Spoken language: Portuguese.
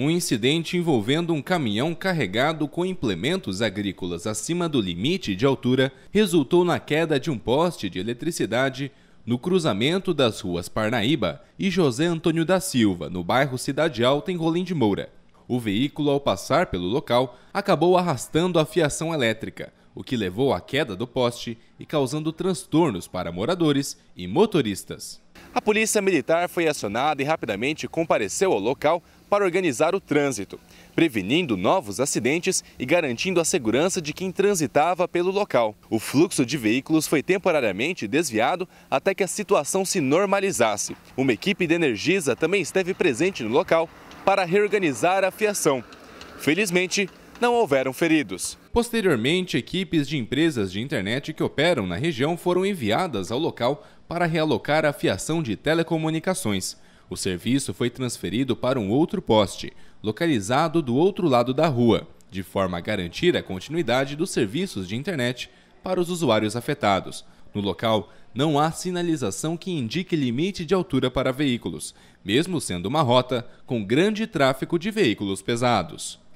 um incidente envolvendo um caminhão carregado com implementos agrícolas acima do limite de altura resultou na queda de um poste de eletricidade no cruzamento das ruas Parnaíba e José Antônio da Silva, no bairro Cidade Alta, em Rolim de Moura. O veículo, ao passar pelo local, acabou arrastando a fiação elétrica, o que levou à queda do poste e causando transtornos para moradores e motoristas. A polícia militar foi acionada e rapidamente compareceu ao local para organizar o trânsito, prevenindo novos acidentes e garantindo a segurança de quem transitava pelo local. O fluxo de veículos foi temporariamente desviado até que a situação se normalizasse. Uma equipe da Energisa também esteve presente no local para reorganizar a fiação. Felizmente, não houveram feridos. Posteriormente, equipes de empresas de internet que operam na região foram enviadas ao local para realocar a fiação de telecomunicações. O serviço foi transferido para um outro poste, localizado do outro lado da rua, de forma a garantir a continuidade dos serviços de internet para os usuários afetados. No local, não há sinalização que indique limite de altura para veículos, mesmo sendo uma rota com grande tráfego de veículos pesados.